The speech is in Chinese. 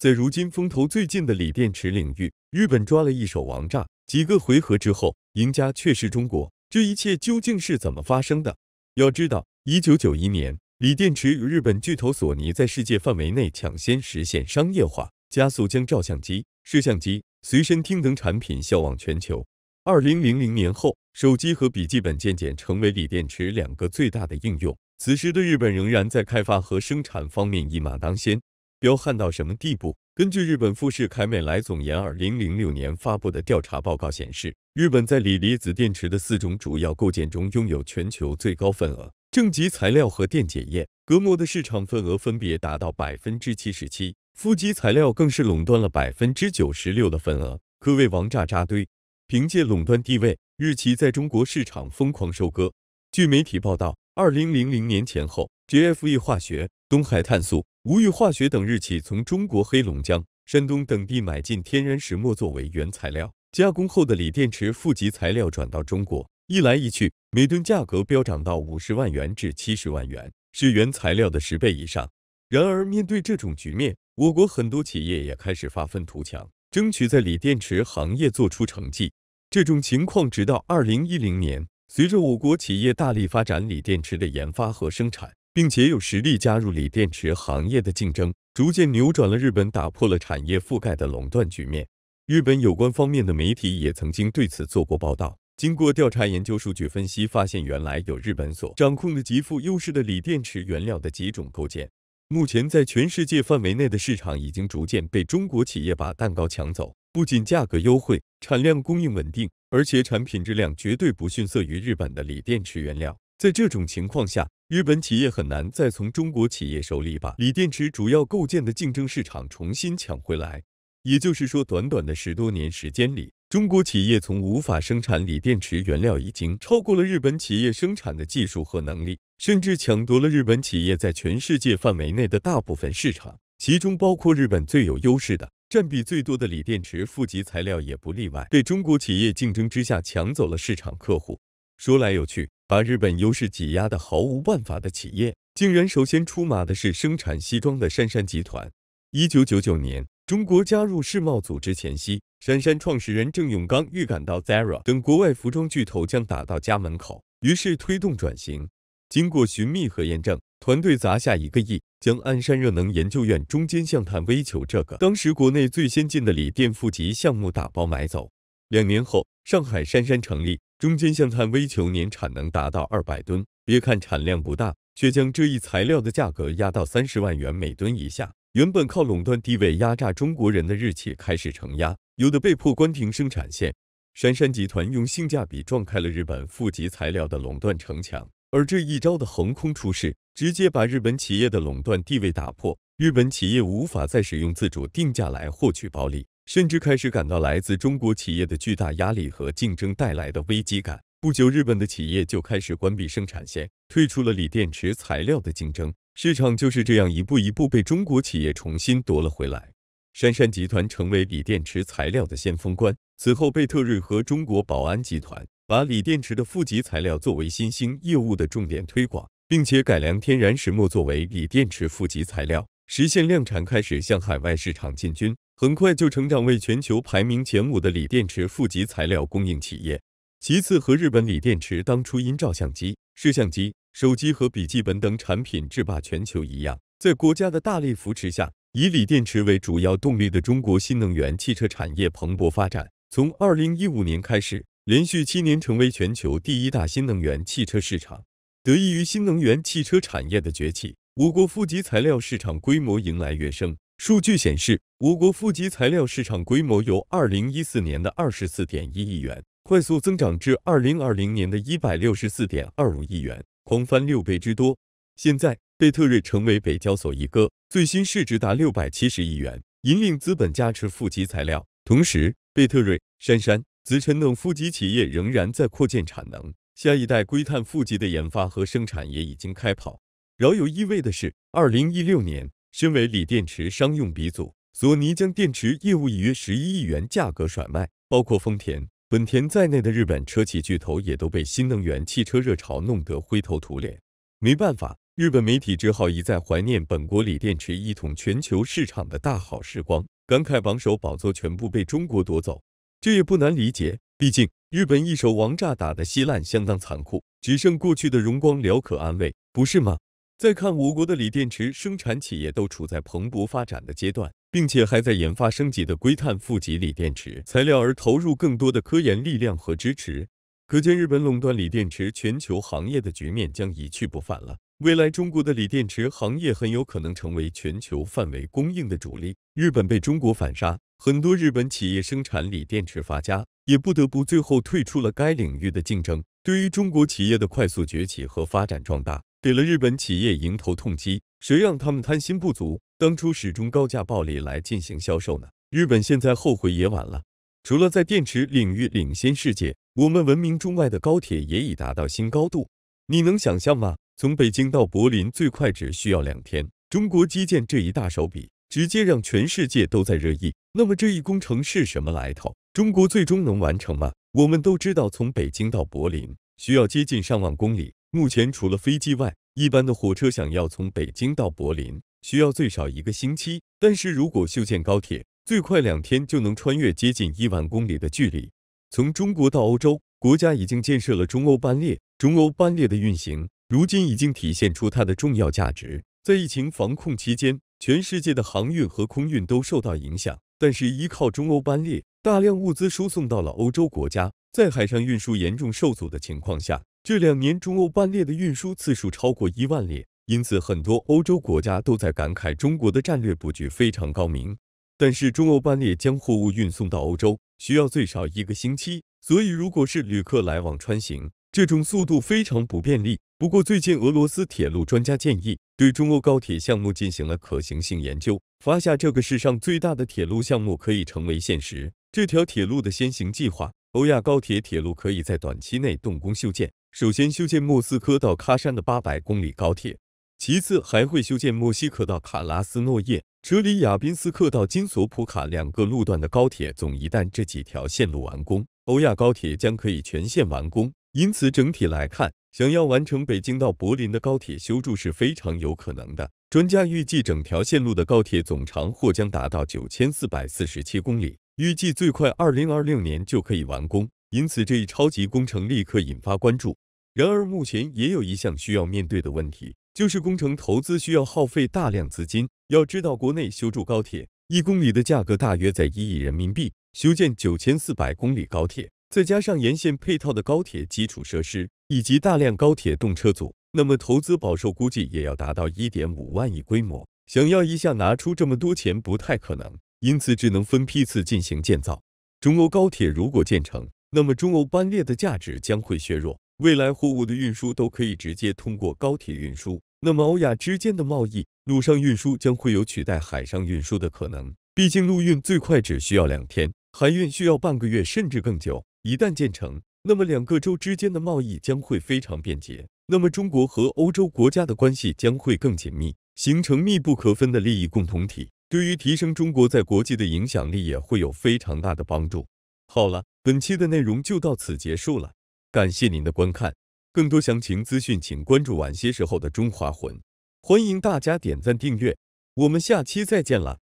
在如今风头最近的锂电池领域，日本抓了一手王炸。几个回合之后，赢家却是中国。这一切究竟是怎么发生的？要知道，一九九一年，锂电池与日本巨头索尼在世界范围内抢先实现商业化，加速将照相机、摄像机、随身听等产品销往全球。二零零零年后，手机和笔记本渐渐成为锂电池两个最大的应用。此时的日本仍然在开发和生产方面一马当先。彪悍到什么地步？根据日本富士凯美莱总研二零零六年发布的调查报告显示，日本在锂离子电池的四种主要构件中拥有全球最高份额：正极材料和电解液隔膜的市场份额分别达到百分之七十七，负极材料更是垄断了百分之九十六的份额，可谓王炸扎堆。凭借垄断地位，日企在中国市场疯狂收割。据媒体报道，二零零零年前后 g f e 化学。东海碳素、无欲化学等日企从中国黑龙江、山东等地买进天然石墨作为原材料，加工后的锂电池负极材料转到中国，一来一去，每吨价格飙涨到五十万元至七十万元，是原材料的十倍以上。然而，面对这种局面，我国很多企业也开始发愤图强，争取在锂电池行业做出成绩。这种情况直到二零一零年，随着我国企业大力发展锂电池的研发和生产。并且有实力加入锂电池行业的竞争，逐渐扭转了日本打破了产业覆盖的垄断局面。日本有关方面的媒体也曾经对此做过报道。经过调查研究、数据分析，发现原来有日本所掌控的极富优势的锂电池原料的几种构件，目前在全世界范围内的市场已经逐渐被中国企业把蛋糕抢走。不仅价格优惠、产量供应稳定，而且产品质量绝对不逊色于日本的锂电池原料。在这种情况下，日本企业很难再从中国企业手里把锂电池主要构建的竞争市场重新抢回来。也就是说，短短的十多年时间里，中国企业从无法生产锂电池原料，已经超过了日本企业生产的技术和能力，甚至抢夺了日本企业在全世界范围内的大部分市场，其中包括日本最有优势的、占比最多的锂电池负极材料也不例外。被中国企业竞争之下抢走了市场客户，说来有趣。把日本优势挤压的毫无办法的企业，竟然首先出马的是生产西装的杉杉集团。一九九九年，中国加入世贸组织前夕，杉杉创始人郑永刚预感到 Zara 等国外服装巨头将打到家门口，于是推动转型。经过寻觅和验证，团队砸下一个亿，将鞍山热能研究院中间向碳微球这个当时国内最先进的锂电负极项目打包买走。两年后，上海杉杉成立。中间向碳微球年产能达到二百吨，别看产量不大，却将这一材料的价格压到三十万元每吨以下。原本靠垄断地位压榨中国人的日企开始承压，有的被迫关停生产线。杉杉集团用性价比撞开了日本负极材料的垄断城墙，而这一招的横空出世，直接把日本企业的垄断地位打破，日本企业无法再使用自主定价来获取暴利。甚至开始感到来自中国企业的巨大压力和竞争带来的危机感。不久，日本的企业就开始关闭生产线，退出了锂电池材料的竞争。市场就是这样一步一步被中国企业重新夺了回来。杉杉集团成为锂电池材料的先锋官。此后，贝特瑞和中国宝安集团把锂电池的负极材料作为新兴业务的重点推广，并且改良天然石墨作为锂电池负极材料，实现量产，开始向海外市场进军。很快就成长为全球排名前五的锂电池负极材料供应企业。其次，和日本锂电池当初因照相机、摄像机、手机和笔记本等产品制霸全球一样，在国家的大力扶持下，以锂电池为主要动力的中国新能源汽车产业蓬勃发展。从2015年开始，连续七年成为全球第一大新能源汽车市场。得益于新能源汽车产业的崛起，我国负极材料市场规模迎来跃升。数据显示，我国负极材料市场规模由二零一四年的二十四点一亿元快速增长至二零二零年的一百六十四点二五亿元，狂翻六倍之多。现在，贝特瑞成为北交所一哥，最新市值达六百七十亿元，引领资本加持负极材料。同时，贝特瑞、杉杉、紫辰等负极企业仍然在扩建产能，下一代硅碳负极的研发和生产也已经开跑。饶有意味的是，二零一六年。身为锂电池商用鼻祖，索尼将电池业务以约十一亿元价格甩卖。包括丰田、本田在内的日本车企巨头也都被新能源汽车热潮弄得灰头土脸。没办法，日本媒体只好一再怀念本国锂电池一统全球市场的大好时光，感慨榜首宝座全部被中国夺走。这也不难理解，毕竟日本一手王炸打得稀烂，相当残酷，只剩过去的荣光聊可安慰，不是吗？再看我国的锂电池生产企业都处在蓬勃发展的阶段，并且还在研发升级的硅碳负极锂电池材料，而投入更多的科研力量和支持。可见，日本垄断锂电池全球行业的局面将一去不返了。未来，中国的锂电池行业很有可能成为全球范围供应的主力。日本被中国反杀，很多日本企业生产锂电池发家，也不得不最后退出了该领域的竞争。对于中国企业的快速崛起和发展壮大。给了日本企业迎头痛击，谁让他们贪心不足，当初始终高价暴利来进行销售呢？日本现在后悔也晚了。除了在电池领域领先世界，我们闻名中外的高铁也已达到新高度。你能想象吗？从北京到柏林最快只需要两天。中国基建这一大手笔，直接让全世界都在热议。那么这一工程是什么来头？中国最终能完成吗？我们都知道，从北京到柏林需要接近上万公里。目前，除了飞机外，一般的火车想要从北京到柏林，需要最少一个星期。但是如果修建高铁，最快两天就能穿越接近一万公里的距离，从中国到欧洲。国家已经建设了中欧班列，中欧班列的运行如今已经体现出它的重要价值。在疫情防控期间，全世界的航运和空运都受到影响，但是依靠中欧班列，大量物资输送到了欧洲国家。在海上运输严重受阻的情况下。这两年中欧班列的运输次数超过一万列，因此很多欧洲国家都在感慨中国的战略布局非常高明。但是中欧班列将货物运送到欧洲需要最少一个星期，所以如果是旅客来往穿行，这种速度非常不便利。不过最近俄罗斯铁路专家建议对中欧高铁项目进行了可行性研究，发下这个世上最大的铁路项目可以成为现实。这条铁路的先行计划，欧亚高铁铁路可以在短期内动工修建。首先修建莫斯科到喀山的八百公里高铁，其次还会修建墨西哥到卡拉斯诺耶、车里亚宾斯克到金索普卡两个路段的高铁。总一旦这几条线路完工，欧亚高铁将可以全线完工。因此，整体来看，想要完成北京到柏林的高铁修筑是非常有可能的。专家预计，整条线路的高铁总长或将达到九千四百四十七公里，预计最快二零二六年就可以完工。因此，这一超级工程立刻引发关注。然而，目前也有一项需要面对的问题，就是工程投资需要耗费大量资金。要知道，国内修筑高铁一公里的价格大约在一亿人民币，修建九千四百公里高铁，再加上沿线配套的高铁基础设施以及大量高铁动车组，那么投资保守估计也要达到一点五万亿规模。想要一下拿出这么多钱不太可能，因此只能分批次进行建造。中欧高铁如果建成，那么中欧班列的价值将会削弱，未来货物的运输都可以直接通过高铁运输。那么欧亚之间的贸易陆上运输将会有取代海上运输的可能，毕竟陆运最快只需要两天，海运需要半个月甚至更久。一旦建成，那么两个州之间的贸易将会非常便捷。那么中国和欧洲国家的关系将会更紧密，形成密不可分的利益共同体，对于提升中国在国际的影响力也会有非常大的帮助。好了。本期的内容就到此结束了，感谢您的观看。更多详情资讯，请关注晚些时候的《中华魂》。欢迎大家点赞订阅，我们下期再见了。